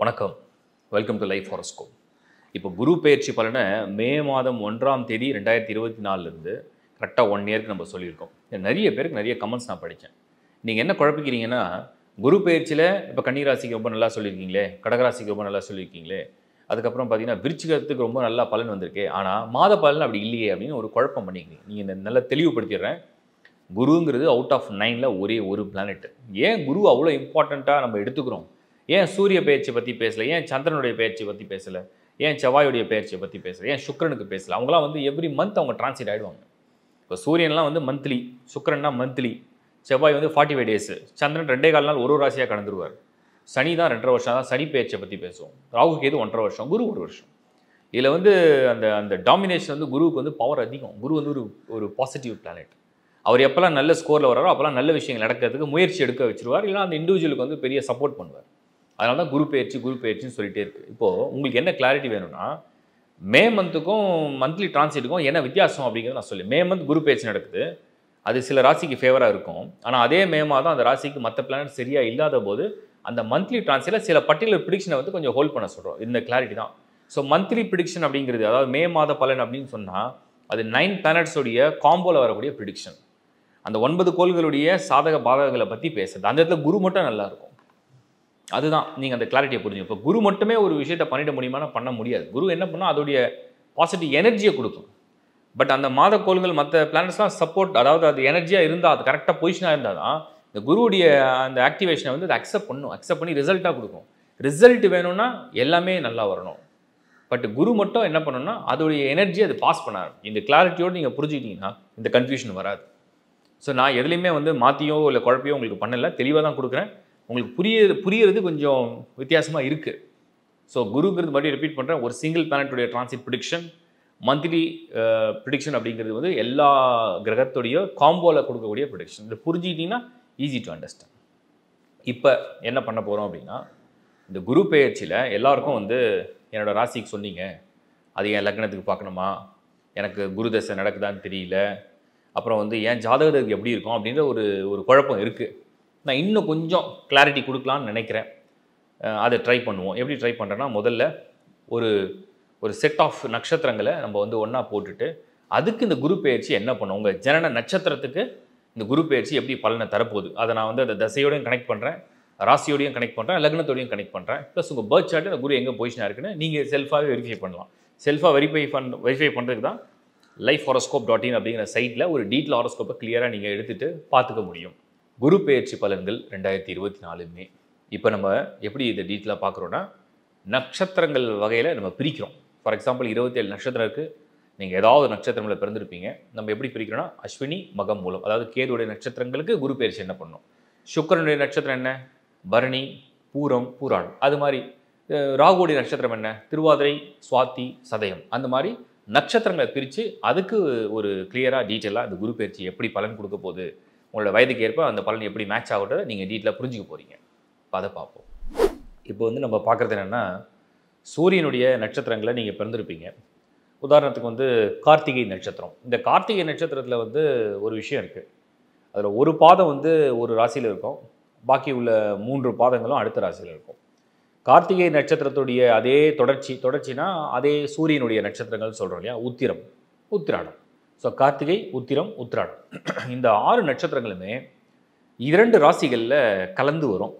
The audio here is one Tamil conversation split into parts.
வணக்கம் வெல்கம் டு லைஃப் ஹாரஸ்கோப் இப்போ குரு பயிற்சி பலனை மே மாதம் ஒன்றாம் தேதி ரெண்டாயிரத்தி இருபத்தி நாலுலேருந்து கரெக்டாக ஒன் இயருக்கு நம்ம சொல்லியிருக்கோம் நிறைய பேருக்கு நிறைய கமெண்ட்ஸ் நான் படித்தேன் நீங்கள் என்ன குழப்பிக்கிறீங்கன்னா குரு பயிற்சியில் இப்போ கன்னிராசிக்கு ரொம்ப நல்லா சொல்லியிருக்கீங்களே கடகராசிக்கு ரொம்ப நல்லா சொல்லியிருக்கீங்களே அதுக்கப்புறம் பார்த்தீங்கன்னா விருச்சிகரத்துக்கு ரொம்ப நல்லா பலன் வந்திருக்கு ஆனால் மாத பலன் அப்படி இல்லையே அப்படின்னு ஒரு குழப்பம் பண்ணிக்கிறீங்க நீங்கள் நல்லா தெளிவுபடுத்திடுறேன் குருங்கிறது அவுட் ஆஃப் நைனில் ஒரே ஒரு பிளானெட் ஏன் குரு அவ்வளோ இம்பார்ட்டண்ட்டாக நம்ம எடுத்துக்கிறோம் ஏன் சூரிய பயிற்சியை பற்றி பேசலை ஏன் சந்திரனுடைய பயிற்சியை பற்றி பேசலை ஏன் செவ்வாயுடைய பயிற்சியை பற்றி பேசலை ஏன் சுக்கரனுக்கு பேசலை அவங்களாம் வந்து எவ்ரி மந்த் அவங்க டிரான்ஸ்லேட் ஆகிடுவாங்க இப்போ சூரியன்லாம் வந்து மந்த்லி சுக்கரன்னா மந்த்லி செவ்வாய் வந்து ஃபார்ட்டி ஃபைவ் டேஸு சந்திரன் ரெண்டே கால் நாள் ஒரு ஒரு ராசியாக கடந்துருவார் சனி தான் ரெண்டரை வருஷம் தான் சனி பேச்சை பற்றி பேசுவோம் ராகு கேது ஒன்றரை வருஷம் குரு ஒரு வருஷம் இதில் வந்து அந்த அந்த டாமினேஷன் வந்து குருவுக்கு வந்து பவர் அதிகம் குரு வந்து ஒரு ஒரு பாசிட்டிவ் பிளானட் அவர் எப்போல்லாம் நல்ல ஸ்கோரில் வராரோ அப்போல்லாம் நல்ல விஷயங்கள் நடக்கிறதுக்கு முயற்சி எடுக்க வச்சுருவார் இல்லைனா அந்த இண்டிவிஜுவலுக்கு வந்து பெரிய சப்போர்ட் பண்ணுவார் அதனால தான் குரு பயிற்சி குரு பயிற்சின்னு சொல்லிட்டே இருக்குது இப்போது உங்களுக்கு என்ன கிளாரிட்டி வேணும்னா மே மந்த்துக்கும் மந்த்லி டிரான்சிட்டுக்கும் என்ன வித்தியாசம் அப்படிங்கிறத நான் சொல்லி மே மந்த் குரு பயிற்சி நடக்குது அது சில ராசிக்கு ஃபேவராக இருக்கும் ஆனால் அதே மே மாதம் அந்த ராசிக்கு மற்ற பிளானட் சரியாக இல்லாத போது அந்த மந்த்லி டிரான்ஸில் சில பர்டிகுலர் ப்ரிடிக்ஷனை வந்து கொஞ்சம் ஹோல்ட் பண்ண சொல்கிறோம் இந்த கிளாரிட்டி தான் ஸோ மந்த்லி ப்ரிடிக்ஷன் அப்படிங்கிறது அதாவது மே மாத பலன் அப்படின்னு சொன்னால் அது நைன் பிளானட்ஸோடைய காம்போவில் வரக்கூடிய ப்ரிடிக்ஷன் அந்த ஒன்பது கோள்களுடைய சாதக பாதகங்களை பற்றி பேசுறது அந்த இடத்துல குரு மட்டும் நல்லாயிருக்கும் அதுதான் நீங்கள் அந்த கிளாரிட்டியை புரிஞ்சு இப்போ குரு மட்டுமே ஒரு விஷயத்தை பண்ணிட முடியுமானா பண்ண முடியாது குரு என்ன பண்ணால் அதோடைய பாசிட்டிவ் எனர்ஜியை கொடுக்கும் பட் அந்த மாத கோள்கள் மற்ற பிளானட்ஸ்லாம் சப்போர்ட் அதாவது அது எனர்ஜியாக இருந்தால் அது கரெக்டாக பொசிஷனாக இருந்தால் தான் இந்த குருவுடைய அந்த ஆக்டிவேஷனை வந்து அதை அக்செப்ட் பண்ணும் அக்செப்ட் பண்ணி ரிசல்ட்டாக கொடுக்கும் ரிசல்ட் வேணும்னா எல்லாமே நல்லா வரணும் பட் குரு மட்டும் என்ன பண்ணணும்னா அதோடைய எனர்ஜி அது பாஸ் பண்ணார் இந்த கிளாரிட்டியோடு நீங்கள் புரிஞ்சுக்கிட்டீங்கன்னா இந்த கன்ஃபியூஷன் வராது ஸோ நான் எதுலேயுமே வந்து மாற்றியோ இல்லை குழப்பையோ உங்களுக்கு பண்ணலை தெளிவாக தான் கொடுக்குறேன் உங்களுக்கு புரிய புரியறது கொஞ்சம் வித்தியாசமாக இருக்குது ஸோ குருங்கிறது மறுபடியும் ரிப்பீட் பண்ணுறேன் ஒரு சிங்கிள் பிளானட்டுடைய டிரான்சிட் ப்ரிடிக்ஷன் மந்த்லி ப்ரிடிக்ஷன் அப்படிங்கிறது வந்து எல்லா கிரகத்துடைய காம்போவில் கொடுக்கக்கூடிய ப்ரிடிக்ஷன் இது புரிஞ்சுக்கிட்டிங்கன்னா ஈஸி டு அண்டர்ஸ்டாண்ட் இப்போ என்ன பண்ண போகிறோம் அப்படின்னா இந்த குரு பெயர்ச்சியில் எல்லாருக்கும் வந்து என்னோடய ராசிக்கு சொன்னீங்க அது என் லக்னத்துக்கு பார்க்கணுமா எனக்கு குரு தசை நடக்குதான்னு தெரியல அப்புறம் வந்து என் ஜாதகத்துக்கு எப்படி இருக்கும் அப்படின்ற ஒரு ஒரு குழப்பம் இருக்குது நான் இன்னும் கொஞ்சம் கிளாரிட்டி கொடுக்கலான்னு நினைக்கிறேன் அதை ட்ரை பண்ணுவோம் எப்படி ட்ரை பண்ணுறேன்னா முதல்ல ஒரு ஒரு செட் ஆஃப் நட்சத்திரங்களை நம்ம வந்து ஒன்றா போட்டுட்டு அதுக்கு இந்த குரு பயிற்சி என்ன பண்ணும் உங்கள் ஜனன நட்சத்திரத்துக்கு இந்த குரு பயிற்சி எப்படி பலனை தரப்போகுது அதை நான் வந்து அந்த தசையோடையும் கனெக்ட் பண்ணுறேன் ராசியோடையும் கனெக்ட் பண்ணுறேன் லக்னத்தோடையும் கனெக்ட் பண்ணுறேன் ப்ளஸ் உங்கள் பர்த் சார்ட்டு அந்த குரு எங்கே பொசிஷனாக இருக்குன்னு நீங்கள் செல்ஃபாகவே வெரிஃபை பண்ணலாம் செல்ஃபாக வெரிஃபை பண் வெரிஃபை பண்ணுறதுக்கு தான் லைஃப் ஹாரோஸ்கோப் டாட் இன் அப்படிங்கிற சைட்டில் ஒரு டீட்டில் ஹாரோஸ்கோப்பை கிளியராக நீங்கள் எடுத்துகிட்டு பார்த்துக்க முடியும் குரு பெயர்ச்சி பலன்கள் ரெண்டாயிரத்தி இருபத்தி நாலு மே இப்போ நம்ம எப்படி இதை டீட்டெயிலாக பார்க்குறோன்னா நட்சத்திரங்கள் வகையில் நம்ம பிரிக்கிறோம் ஃபார் எக்ஸாம்பிள் இருபத்தேழு நட்சத்திரம் இருக்குது நீங்கள் ஏதாவது நட்சத்திரங்களில் பிறந்திருப்பீங்க நம்ம எப்படி பிரிக்கிறோன்னா அஸ்வினி மகம் மூலம் அதாவது கேதுடைய நட்சத்திரங்களுக்கு குரு பெயர்ச்சி என்ன பண்ணும் சுக்கரனுடைய நட்சத்திரம் என்ன பரணி பூரம் பூராடம் அது மாதிரி ராகுடைய நட்சத்திரம் என்ன திருவாதிரை சுவாத்தி சதயம் அந்த மாதிரி நட்சத்திரங்களை பிரித்து அதுக்கு ஒரு கிளியராக டீட்டெயிலாக அந்த குரு பெயர்ச்சி எப்படி பலன் கொடுக்க போகுது உங்களோட வயதுக்கு ஏற்ப அந்த பலன் எப்படி மேட்ச் ஆகுன்றதை நீங்கள் டீட்டெயிலாக புரிஞ்சுக்க போகிறீங்க இப்போ அதை பார்ப்போம் இப்போ வந்து நம்ம பார்க்குறது என்னென்னா சூரியனுடைய நட்சத்திரங்களை நீங்கள் பிறந்திருப்பீங்க உதாரணத்துக்கு வந்து கார்த்திகை நட்சத்திரம் இந்த கார்த்திகை நட்சத்திரத்தில் வந்து ஒரு விஷயம் இருக்குது அதில் ஒரு பாதம் வந்து ஒரு ராசியில் இருக்கும் பாக்கி உள்ள மூன்று பாதங்களும் அடுத்த ராசியில் இருக்கும் கார்த்திகை நட்சத்திரத்துடைய அதே தொடர்ச்சி தொடர்ச்சினா அதே சூரியனுடைய நட்சத்திரங்கள் சொல்கிறோம் இல்லையா உத்திரம் உத்திராடம் ஸோ கார்த்திகை உத்திரம் உத்திராடம் இந்த ஆறு நட்சத்திரங்களுமே இரண்டு ராசிகளில் கலந்து வரும்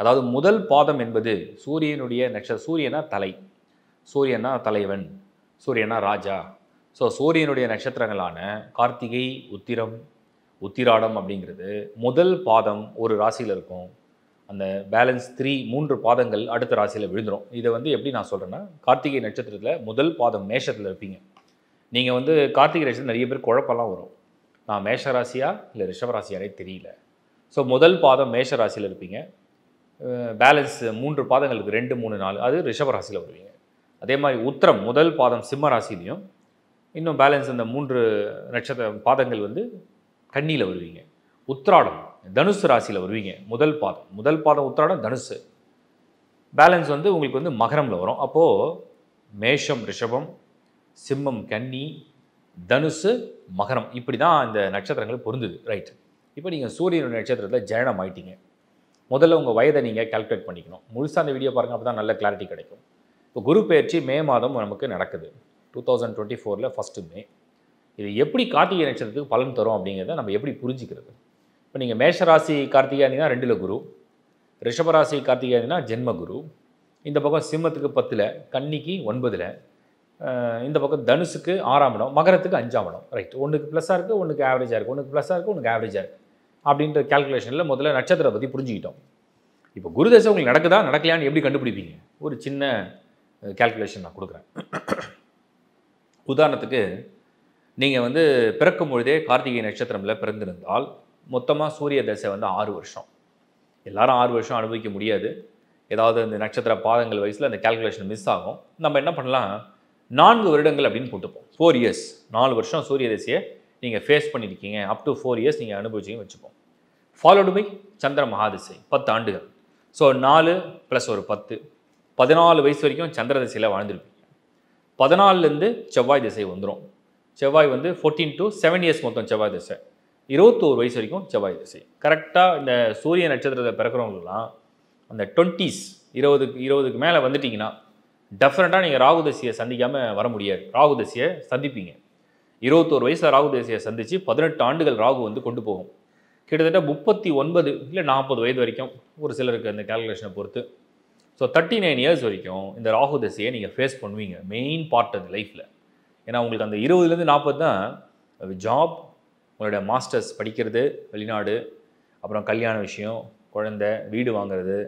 அதாவது முதல் பாதம் என்பது சூரியனுடைய நட்சத்திர சூரியனா தலை சூரியனா தலைவன் சூரியனா ராஜா ஸோ சூரியனுடைய நட்சத்திரங்களான கார்த்திகை உத்திரம் உத்திராடம் அப்படிங்கிறது முதல் பாதம் ஒரு ராசியில் இருக்கும் அந்த பேலன்ஸ் த்ரீ மூன்று பாதங்கள் அடுத்த ராசியில் விழுந்துடும் இதை வந்து எப்படி நான் சொல்கிறேன்னா கார்த்திகை நட்சத்திரத்தில் முதல் பாதம் மேஷத்தில் இருப்பீங்க நீங்கள் வந்து கார்த்திகை ராசியில் நிறைய பேர் குழப்பெல்லாம் வரும் நான் மேஷராசியா இல்லை ரிஷபராசியாரே தெரியல ஸோ முதல் பாதம் மேஷ ராசியில் இருப்பீங்க பேலன்ஸ் மூன்று பாதங்களுக்கு ரெண்டு மூணு நாலு அது ரிஷபராசியில் வருவீங்க அதே மாதிரி உத்தரம் முதல் பாதம் சிம்ம ராசிலையும் இன்னும் பேலன்ஸ் அந்த மூன்று நட்சத்திர பாதங்கள் வந்து கண்ணியில் வருவீங்க உத்திராடம் தனுசு ராசியில் வருவீங்க முதல் பாதம் முதல் பாதம் உத்திராடம் தனுசு பேலன்ஸ் வந்து உங்களுக்கு வந்து மகரமில் வரும் அப்போது மேஷம் ரிஷபம் சிம்மம் கன்னி தனுசு மகரம் இப்படி தான் இந்த நட்சத்திரங்கள் பொருந்தது ரைட் இப்போ நீங்கள் சூரியனுடைய நட்சத்திரத்தில் ஜனனம் ஆயிட்டீங்க முதல்ல உங்கள் வயதை நீங்கள் கால்குலேட் பண்ணிக்கணும் முழுசாக அந்த வீடியோ பாருங்கள் அப்போ தான் நல்ல கிளாரிட்டி கிடைக்கும் இப்போ குரு பயிற்சி மே மாதம் நமக்கு நடக்குது டூ தௌசண்ட் டுவெண்ட்டி ஃபோரில் ஃபஸ்ட்டு மே இது எப்படி கார்த்திகை நட்சத்திரத்துக்கு பலன் தரும் அப்படிங்கிறத நம்ம எப்படி புரிஞ்சிக்கிறது இப்போ நீங்கள் மேஷராசி கார்த்திகாயினா ரெண்டில் குரு ரிஷபராசி கார்த்திகாயினா ஜென்ம குரு இந்த பக்கம் சிம்மத்துக்கு பத்தில் கன்னிக்கு ஒன்பதில் இந்த பக்கம் தனுசுக்கு ஆறாம் இடம் மகரத்துக்கு அஞ்சாம் இடம் ரைட் ஒன்றுக்கு ப்ளஸ்ஸாக இருக்குது ஒன்றுக்கு ஆவரேஜாக இருக்குது ஒன்றுக்கு ப்ளஸ்ஸாக இருக்குது ஒன்றுக்கு ஆவரேஜாக இருக்குது அப்படின்ற கேல்குலேஷனில் முதல்ல நட்சத்திரத்தை பற்றி புரிஞ்சுக்கிட்டோம் இப்போ குரு தசை உங்களுக்கு நடக்குதா நடக்கலையான்னு எப்படி கண்டுபிடிப்பீங்க ஒரு சின்ன கேல்குலேஷன் நான் கொடுக்குறேன் உதாரணத்துக்கு நீங்கள் வந்து பிறக்கும் பொழுதே கார்த்திகை நட்சத்திரமில் பிறந்திருந்தால் மொத்தமாக சூரிய தசை வந்து ஆறு வருஷம் எல்லாரும் ஆறு வருஷம் அனுபவிக்க முடியாது ஏதாவது இந்த நட்சத்திர பாதங்கள் வயசில் அந்த கேல்குலேஷன் மிஸ் ஆகும் நம்ம என்ன பண்ணலாம் நான்கு வருடங்கள் அப்படின்னு போட்டுப்போம் ஃபோர் இயர்ஸ் நாலு வருஷம் சூரிய தசையை நீங்கள் ஃபேஸ் பண்ணியிருக்கீங்க அப் டு ஃபோர் இயர்ஸ் நீங்கள் அனுபவிச்சிங்க வச்சுப்போம் ஃபாலோடு பை சந்திர மகாதிசை பத்து ஆண்டுகள் ஸோ நாலு ப்ளஸ் ஒரு பத்து பதினாலு வயசு வரைக்கும் சந்திர திசையில் வாழ்ந்துருப்பீங்க பதினாலுலேருந்து செவ்வாய் திசை வந்துடும் செவ்வாய் வந்து ஃபோர்டீன் டு செவன் இயர்ஸ் மொத்தம் செவ்வாய் திசை இருபத்தோரு வயசு வரைக்கும் செவ்வாய் திசை கரெக்டாக இந்த சூரிய நட்சத்திரத்தை பிறக்கிறவங்களாம் அந்த டுவெண்ட்டீஸ் இருபதுக்கு இருபதுக்கு மேலே வந்துட்டிங்கன்னா டெஃபினட்டாக நீங்கள் ராகுதசியை சந்திக்காமல் வர முடியாது ராகுதசியை சந்திப்பீங்க இருபத்தோரு வயசில் ராகுதசியை சந்தித்து பதினெட்டு ஆண்டுகள் ராகு வந்து கொண்டு போகும் கிட்டத்தட்ட முப்பத்தி ஒன்பது இல்லை நாற்பது வயது வரைக்கும் ஒரு சிலருக்கு அந்த கேல்குலேஷனை பொறுத்து ஸோ தேர்ட்டி நைன் இயர்ஸ் வரைக்கும் இந்த ராகு தசையை நீங்கள் ஃபேஸ் பண்ணுவீங்க மெயின் பார்ட் அது லைஃப்பில் ஏன்னா உங்களுக்கு அந்த இருபதுலேருந்து நாற்பது தான் ஜாப் உங்களுடைய மாஸ்டர்ஸ் படிக்கிறது வெளிநாடு அப்புறம் கல்யாண விஷயம் குழந்தை வீடு வாங்குறது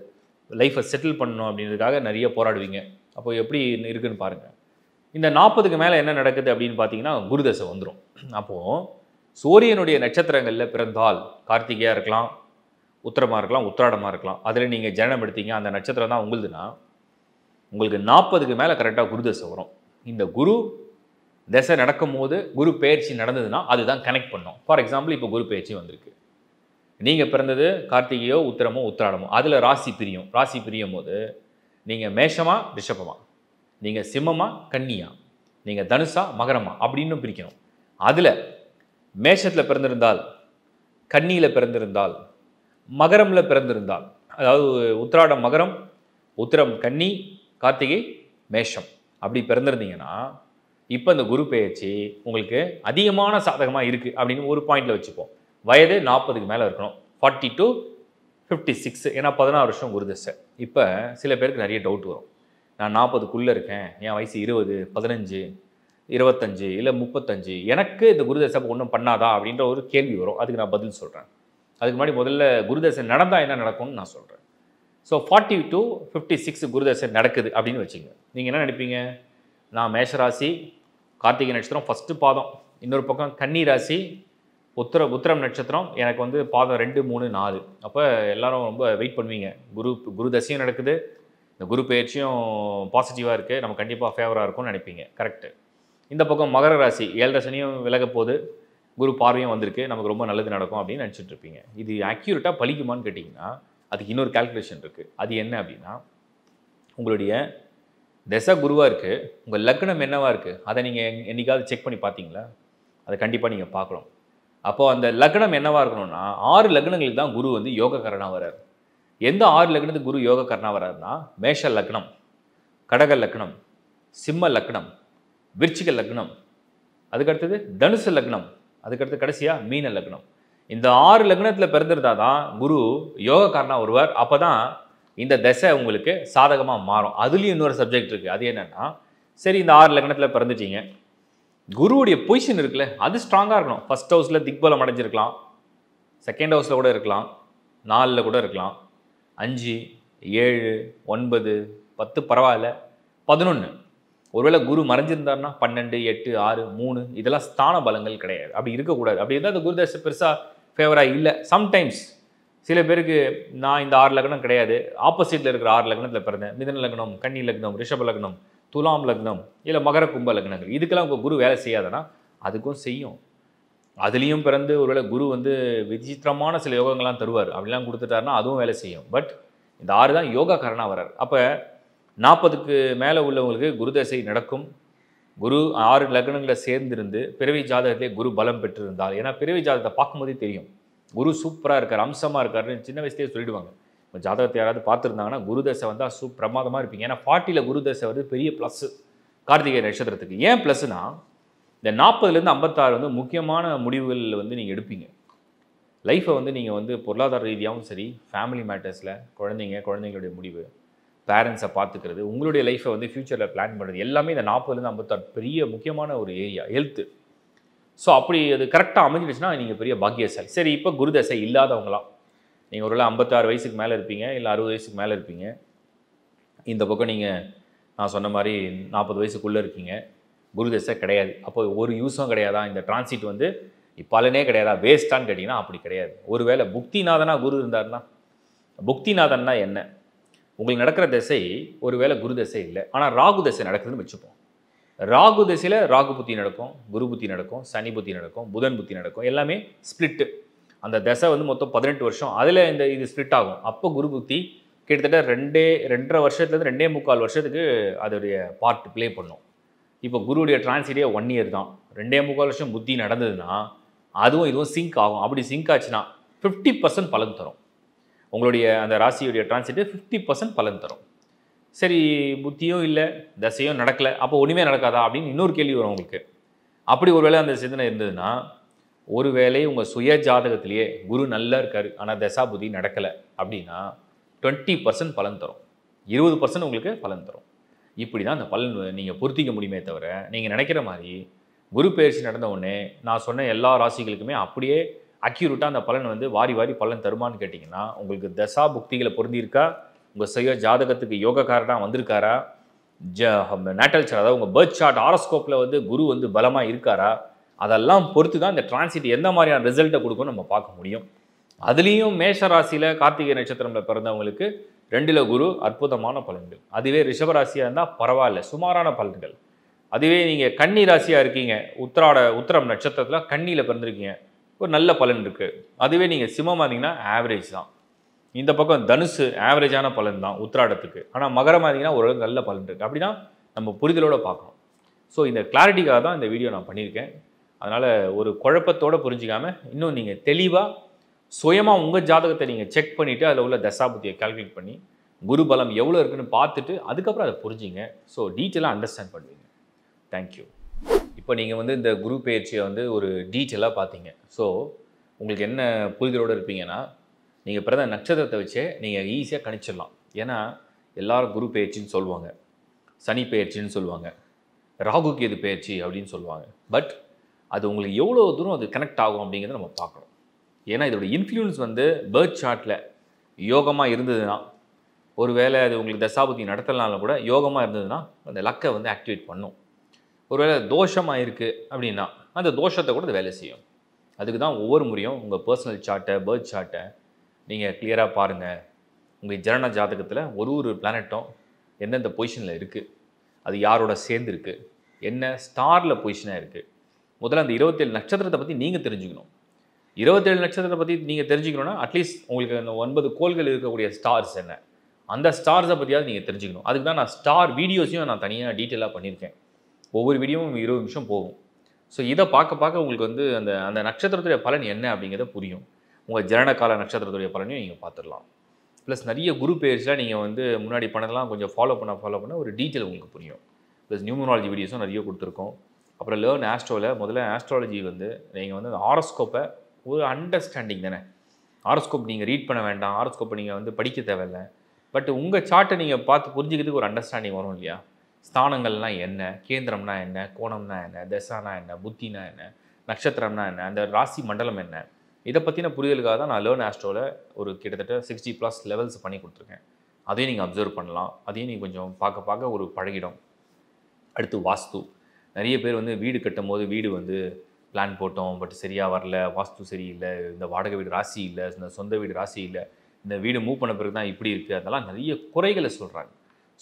லைஃப்பை செட்டில் பண்ணணும் அப்படின்றதுக்காக நிறைய போராடுவீங்க அப்போ எப்படி இருக்குன்னு பாருங்கள் இந்த நாற்பதுக்கு மேலே என்ன நடக்குது அப்படின்னு பார்த்தீங்கன்னா குருதசை வந்துடும் அப்போது சூரியனுடைய நட்சத்திரங்களில் பிறந்தால் கார்த்திகையாக இருக்கலாம் உத்தரமாக இருக்கலாம் உத்திராடமாக இருக்கலாம் அதில் நீங்கள் ஜனனம் எடுத்தீங்க அந்த நட்சத்திரம் தான் உங்களுதுன்னா உங்களுக்கு நாற்பதுக்கு மேலே கரெக்டாக குரு தசை வரும் இந்த குரு தசை நடக்கும் போது குரு பயிற்சி நடந்ததுன்னா அதுதான் கனெக்ட் பண்ணும் ஃபார் எக்ஸாம்பிள் இப்போ குரு பயிற்சி வந்திருக்கு நீங்கள் பிறந்தது கார்த்திகையோ உத்திரமோ உத்திராடமோ அதில் ராசி பிரியும் ராசி பிரியும் போது நீங்கள் மேஷமாக ரிஷபமா நீங்கள் சிம்மமாக கன்னியா நீங்கள் தனுசா மகரமா அப்படின்னு பிரிக்கணும் அதில் மேஷத்தில் பிறந்திருந்தால் கன்னியில் பிறந்திருந்தால் மகரமில் பிறந்திருந்தால் அதாவது உத்திராடம் மகரம் உத்திரம் கன்னி கார்த்திகை மேஷம் அப்படி பிறந்திருந்தீங்கன்னா இப்போ இந்த குரு பெயர்ச்சி உங்களுக்கு அதிகமான சாதகமாக இருக்குது அப்படின்னு ஒரு பாயிண்டில் வச்சுப்போம் வயது நாற்பதுக்கு மேலே இருக்கணும் ஃபார்ட்டி டூ ஃபிஃப்டி சிக்ஸ் ஏன்னா பதினாறு வருஷம் ஒரு இப்போ சில பேருக்கு நிறைய டவுட் வரும் நான் நாற்பதுக்குள்ளே இருக்கேன் என் வயசு இருபது பதினஞ்சு இருபத்தஞ்சு இல்லை முப்பத்தஞ்சு எனக்கு இந்த குருதசை ஒன்றும் பண்ணாதா அப்படின்ற ஒரு கேள்வி வரும் அதுக்கு நான் பதில் சொல்கிறேன் அதுக்கு முன்னாடி முதல்ல குருதசை நடந்தால் என்ன நடக்கும்னு நான் சொல்கிறேன் so forty to fifty six குருதசை நடக்குது அப்படின்னு வச்சுங்க நீங்கள் என்ன நினைப்பீங்க நான் மேஷராசி கார்த்திகை நட்சத்திரம் ஃபஸ்ட்டு பாதம் இன்னொரு பக்கம் கன்னி ராசி உத்திர உத்திரம் நட்சத்திரம் எனக்கு வந்து பாதம் ரெண்டு மூணு நாலு அப்போ எல்லாரும் ரொம்ப வெயிட் பண்ணுவீங்க குரு குரு தசையும் நடக்குது இந்த குரு பயிற்சியும் பாசிட்டிவாக இருக்குது நம்ம கண்டிப்பாக ஃபேவராக இருக்கும்னு நினைப்பீங்க கரெக்டு இந்த பக்கம் மகர ராசி ஏழரை சனியும் விலக போது குரு பார்வையும் வந்திருக்கு நமக்கு ரொம்ப நல்லது நடக்கும் அப்படின்னு நினச்சிட்டு இது அக்யூரேட்டாக பழிக்குமான்னு கேட்டிங்கன்னா அதுக்கு இன்னொரு கால்குலேஷன் இருக்குது அது என்ன அப்படின்னா உங்களுடைய தசை குருவாக இருக்குது உங்கள் லக்னம் என்னவாக இருக்குது அதை நீங்கள் என்றைக்காவது செக் பண்ணி பார்த்தீங்களா அதை கண்டிப்பாக நீங்கள் பார்க்கணும் அப்போது அந்த லக்னம் என்னவாக இருக்கணும்னா ஆறு லக்னங்களுக்கு தான் குரு வந்து யோகக்காரனாக வரார் எந்த ஆறு லக்னத்துக்கு குரு யோகக்கரணாக வராருன்னா மேஷ லக்னம் கடக லக்னம் சிம்ம லக்னம் விருச்சிக லக்னம் அதுக்கடுத்தது தனுசு லக்னம் அதுக்கடுத்து கடைசியாக மீன லக்னம் இந்த ஆறு லக்னத்தில் பிறந்திருந்தால் தான் குரு யோகக்காரனாக வருவார் அப்போ தான் இந்த தசை உங்களுக்கு சாதகமாக மாறும் அதுலேயும் இன்னொரு சப்ஜெக்ட் இருக்குது அது என்னென்னா சரி இந்த ஆறு லக்னத்தில் பிறந்துட்டீங்க குருவுடைய பொசிஷன் இருக்குல்ல அது ஸ்ட்ராங்காக இருக்கணும் ஃபஸ்ட் ஹவுஸில் திக்பலம் அடைஞ்சிருக்கலாம் செகண்ட் ஹவுஸில் கூட இருக்கலாம் நாலில் கூட இருக்கலாம் அஞ்சு ஏழு ஒன்பது பத்து பரவாயில்ல பதினொன்று ஒருவேளை குரு மறைஞ்சிருந்தாருன்னா பன்னெண்டு எட்டு ஆறு மூணு இதெல்லாம் ஸ்தான பலங்கள் கிடையாது அப்படி இருக்கக்கூடாது அப்படி இருந்தால் அந்த குருதேசம் பெருசாக ஃபேவராக இல்லை சம்டைம்ஸ் சில பேருக்கு நான் இந்த ஆறு லக்னம் கிடையாது ஆப்போசிட்டில் இருக்கிற ஆறு லக்னத்தில் பிறந்தேன் மிதன லக்னம் கன்னி லக்னம் ரிஷப லக்னம் துலாம் லக்னம் இல்லை மகர கும்ப லக்னங்கள் இதுக்கெல்லாம் உங்கள் குரு வேலை செய்யாதனா அதுக்கும் செய்யும் அதுலேயும் பிறந்து ஒருவேளை குரு வந்து விசித்திரமான சில யோகங்கள்லாம் தருவார் அப்படிலாம் கொடுத்துட்டாருன்னா அதுவும் வேலை செய்யும் பட் இந்த ஆறு தான் யோகா யோகாக்காரனாக வரார் அப்போ நாற்பதுக்கு மேலே உள்ளவங்களுக்கு குரு தசை நடக்கும் குரு ஆறு லக்னங்களை சேர்ந்திருந்து பிறவி ஜாதகத்திலே குரு பலம் பெற்றிருந்தால் ஏன்னா பிறவி ஜாதகத்தை பார்க்கும்போதே தெரியும் குரு சூப்பராக இருக்கார் அம்சமாக இருக்காருன்னு சின்ன வயசுலேயே சொல்லிடுவாங்க இப்போ ஜாதகத்தை யாராவது பார்த்துருந்தாங்கன்னா குரு தசை வந்தால் சு பிரமாதமாக இருப்பீங்க ஏன்னா ஃபார்ட்டியில் குரு தசை வந்து பெரிய ப்ளஸ்ஸு கார்த்திகை நட்சத்திரத்துக்கு ஏன் ப்ளஸ்னா இந்த நாற்பதுலேருந்து ஐம்பத்தாறு வந்து முக்கியமான முடிவுகள் வந்து நீங்கள் எடுப்பீங்க லைஃப்பை வந்து நீங்கள் வந்து பொருளாதார ரீதியாகவும் சரி ஃபேமிலி மேட்டர்ஸில் குழந்தைங்க குழந்தைங்களுடைய முடிவு பேரண்ட்ஸை பார்த்துக்கிறது உங்களுடைய லைஃப்பை வந்து ஃப்யூச்சரில் பிளான் பண்ணுறது எல்லாமே இந்த நாற்பதுலேருந்து ஐம்பத்தாறு பெரிய முக்கியமான ஒரு ஏரியா ஹெல்த்து ஸோ அப்படி அது கரெக்டாக அமைஞ்சிடுச்சுன்னா நீங்கள் பெரிய பாக்கியசாலி சரி இப்போ குருதசை இல்லாதவங்களாம் நீங்கள் ஒரு ஐம்பத்தாறு வயசுக்கு மேலே இருப்பீங்க இல்லை அறுபது வயசுக்கு மேலே இருப்பீங்க இந்த பக்கம் நீங்கள் நான் சொன்ன மாதிரி நாற்பது வயசுக்குள்ளே இருக்கீங்க குரு தசை கிடையாது அப்போ ஒரு யூஸும் கிடையாதா இந்த டிரான்சிட் வந்து பலனே கிடையாதா வேஸ்ட்டான்னு கேட்டிங்கன்னா அப்படி கிடையாது ஒருவேளை புக்திநாதனா குரு இருந்தார்னா புக்திநாதன்னா என்ன உங்களுக்கு நடக்கிற திசை ஒருவேளை குரு தசை இல்லை ஆனால் ராகு தசை நடக்குதுன்னு வச்சுப்போம் ராகு திசையில் ராகு புத்தி நடக்கும் குரு புத்தி நடக்கும் சனி புத்தி நடக்கும் புதன் புத்தி நடக்கும் எல்லாமே ஸ்பிளிட்டு அந்த தசை வந்து மொத்தம் பதினெட்டு வருஷம் அதில் இந்த இது ஸ்ப்ளிட் ஆகும் அப்போ குரு புத்தி கிட்டத்தட்ட ரெண்டே ரெண்டரை வருஷத்துலேருந்து ரெண்டே முக்கால் வருஷத்துக்கு அதோடைய பார்ட் ப்ளே பண்ணும் இப்போ குருவுடைய டிரான்சிட்டே ஒன் இயர் தான் ரெண்டே முக்கால் வருஷம் புத்தி நடந்ததுன்னா அதுவும் இதுவும் சிங்க் ஆகும் அப்படி சிங்க் ஆச்சுன்னா ஃபிஃப்டி பர்சன்ட் பலன் தரும் உங்களுடைய அந்த ராசியுடைய டிரான்சிட்டு ஃபிஃப்டி பர்சன்ட் பலன் தரும் சரி புத்தியும் இல்லை தசையும் நடக்கலை அப்போ ஒன்றுமே நடக்காதா அப்படின்னு இன்னொரு கேள்வி வரும் உங்களுக்கு அப்படி ஒருவேளை அந்த சிந்தனை இருந்ததுன்னா ஒருவேளை உங்கள் சுய ஜாதகத்திலேயே குரு நல்லா இருக்காரு ஆனால் தசாபுதி நடக்கலை அப்படின்னா டுவெண்ட்டி பர்சன்ட் பலன் தரும் இருபது பர்சன்ட் உங்களுக்கு பலன் தரும் இப்படி தான் அந்த பலன் நீங்கள் பொருத்திக்க முடியுமே தவிர நீங்கள் நினைக்கிற மாதிரி குரு பயிற்சி நடந்த உடனே நான் சொன்ன எல்லா ராசிகளுக்குமே அப்படியே அக்யூரேட்டாக அந்த பலன் வந்து வாரி வாரி பலன் தருமான்னு கேட்டிங்கன்னா உங்களுக்கு தசா புக்திகளை பொருந்திருக்கா உங்கள் சுய ஜாதகத்துக்கு யோகக்காரனாக வந்திருக்காரா ஜ நேட்டல் சார் அதாவது உங்கள் பேர்த் சார்ட் ஆரஸ்கோப்பில் வந்து குரு வந்து பலமாக இருக்காரா அதெல்லாம் பொறுத்து தான் இந்த டிரான்சிட் எந்த மாதிரியான ரிசல்ட்டை கொடுக்கும் நம்ம பார்க்க முடியும் அதுலேயும் மேஷ ராசியில் கார்த்திகை நட்சத்திரமில் பிறந்தவங்களுக்கு ரெண்டில் குரு அற்புதமான பலன்கள் அதுவே ரிஷபராசியாக இருந்தால் பரவாயில்ல சுமாரான பலன்கள் அதுவே நீங்கள் கன்னி ராசியாக இருக்கீங்க உத்திராட உத்திரம் நட்சத்திரத்தில் கண்ணியில் பிறந்திருக்கீங்க ஒரு நல்ல பலன் இருக்குது அதுவே நீங்கள் சிம்மமாக இருந்தீங்கன்னா ஆவரேஜ் தான் இந்த பக்கம் தனுசு ஆவரேஜான பலன் தான் உத்திராடத்துக்கு ஆனால் மகரமாக இருந்தீங்கன்னா ஓரளவுக்கு நல்ல பலன் இருக்குது அப்படி தான் நம்ம புரிதலோடு பார்க்கணும் ஸோ இந்த கிளாரிட்டிக்காக தான் இந்த வீடியோ நான் பண்ணியிருக்கேன் அதனால் ஒரு குழப்பத்தோடு புரிஞ்சிக்காமல் இன்னும் நீங்கள் தெளிவாக சுயமாக உங்கள் ஜாதகத்தை நீங்கள் செக் பண்ணிவிட்டு அதில் உள்ள தசாபுத்தியை கால்குலேட் பண்ணி குரு பலம் எவ்வளோ இருக்குன்னு பார்த்துட்டு அதுக்கப்புறம் அதை புரிஞ்சிங்க ஸோ டீட்டெயிலாக அண்டர்ஸ்டாண்ட் பண்ணுவீங்க தேங்க்யூ இப்போ நீங்கள் வந்து இந்த குரு பயிற்சியை வந்து ஒரு டீட்டெயிலாக பார்த்தீங்க ஸோ உங்களுக்கு என்ன புரிதலோடு இருப்பீங்கன்னா நீங்கள் பிறந்த நட்சத்திரத்தை வச்சே நீங்கள் ஈஸியாக கணிச்சிடலாம் ஏன்னா எல்லோரும் குரு பயிற்சின்னு சொல்லுவாங்க சனி பயிற்சின்னு சொல்லுவாங்க ராகு கேது பயிற்சி அப்படின்னு சொல்லுவாங்க பட் அது உங்களுக்கு எவ்வளோ தூரம் அது கனெக்ட் ஆகும் அப்படிங்கிறத நம்ம பார்க்கணும் ஏன்னா இதோட இன்ஃப்ளூயன்ஸ் வந்து பேர்த் சார்ட்டில் யோகமாக இருந்ததுன்னா ஒரு வேளை அது உங்களுக்கு தசாபுத்தி நடத்தலனாலும் கூட யோகமாக இருந்ததுன்னா அந்த லக்கை வந்து ஆக்டிவேட் பண்ணும் ஒரு வேளை தோஷமாக இருக்குது அப்படின்னா அந்த தோஷத்தை கூட அது வேலை செய்யும் அதுக்கு தான் ஒவ்வொரு முறையும் உங்கள் பர்சனல் சார்ட்டை பேர்த் சார்ட்டை நீங்கள் கிளியராக பாருங்கள் உங்கள் ஜனன ஜாதகத்தில் ஒரு ஒரு பிளானட்டும் எந்தெந்த பொசிஷனில் இருக்குது அது யாரோட சேர்ந்துருக்கு என்ன ஸ்டாரில் பொசிஷனாக இருக்குது முதல்ல அந்த இருபத்தேழு நட்சத்திரத்தை பற்றி நீங்கள் தெரிஞ்சுக்கணும் இருபத்தேழு நட்சத்திரத்தை பற்றி நீங்கள் தெரிஞ்சுக்கணும்னா அட்லீஸ்ட் உங்களுக்கு அந்த ஒன்பது கோள்கள் இருக்கக்கூடிய ஸ்டார்ஸ் என்ன அந்த ஸ்டார்ஸை பற்றியாவது நீங்கள் தெரிஞ்சுக்கணும் அதுக்கு தான் நான் ஸ்டார் வீடியோஸையும் நான் தனியாக டீட்டெயிலாக பண்ணியிருக்கேன் ஒவ்வொரு வீடியோவும் இருபது நிமிஷம் போகும் ஸோ இதை பார்க்க பார்க்க உங்களுக்கு வந்து அந்த அந்த நட்சத்திரத்துடைய பலன் என்ன அப்படிங்கிறத புரியும் உங்கள் ஜனனகால நட்சத்திரத்துடைய பலனையும் நீங்கள் பார்த்துடலாம் ப்ளஸ் நிறைய குரு பேர்ஸ்லாம் நீங்கள் வந்து முன்னாடி பண்ணதெல்லாம் கொஞ்சம் ஃபாலோ பண்ண ஃபாலோ பண்ண ஒரு டீட்டெயில் உங்களுக்கு புரியும் ப்ளஸ் நியூமராலஜி வீடியோஸும் நிறைய கொடுத்துருக்கோம் அப்புறம் லேர்ன் ஆஸ்ட்ரோவில் முதல்ல ஆஸ்ட்ராலஜி வந்து நீங்கள் வந்து அந்த ஆரோஸ்கோப்பை ஒரு அண்டர்ஸ்டாண்டிங் தானே ஆரோஸ்கோப் நீங்கள் ரீட் பண்ண வேண்டாம் ஆரோஸ்கோப்பை நீங்கள் வந்து படிக்க தேவையில்லை பட் உங்கள் சார்ட்டை நீங்கள் பார்த்து புரிஞ்சுக்கிறதுக்கு ஒரு அண்டர்ஸ்டாண்டிங் வரும் இல்லையா ஸ்தானங்கள்லாம் என்ன கேந்திரம்னா என்ன கோணம்னா என்ன தசானா என்ன புத்தினா என்ன நட்சத்திரம்னா என்ன அந்த ராசி மண்டலம் என்ன இதை பற்றின புரிதலுக்காக தான் நான் லேர்ன் ஆஸ்ட்ரோவில் ஒரு கிட்டத்தட்ட சிக்ஸ்டி ப்ளஸ் லெவல்ஸ் பண்ணி கொடுத்துருக்கேன் அதையும் நீங்கள் அப்சர்வ் பண்ணலாம் அதையும் நீங்கள் கொஞ்சம் பார்க்க பார்க்க ஒரு பழகிடும் அடுத்து வாஸ்து நிறைய பேர் வந்து வீடு கட்டும் போது வீடு வந்து பிளான் போட்டோம் பட் சரியாக வரல வாஸ்து சரியில்லை இந்த வாடகை வீடு ராசி இல்லை இந்த சொந்த வீடு ராசி இல்லை இந்த வீடு மூவ் பண்ண பிறகு தான் இப்படி இருக்குது அதெல்லாம் நிறைய குறைகளை சொல்கிறாங்க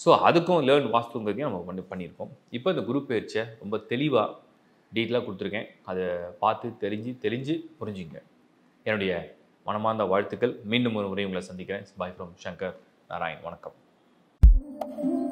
ஸோ அதுக்கும் லேர்ன் வாஸ்துங்கிறதையும் நம்ம பண்ணி பண்ணியிருக்கோம் இப்போ இந்த குரு பயிற்சியை ரொம்ப தெளிவாக டீட்டெயிலாக கொடுத்துருக்கேன் அதை பார்த்து தெரிஞ்சு தெளிஞ்சு புரிஞ்சுங்க என்னுடைய மனமார்ந்த வாழ்த்துக்கள் மீண்டும் ஒரு முறை உங்களை சந்திக்கிறேன் பாய் ஃப்ரம் சங்கர் நாராயண் வணக்கம் thank you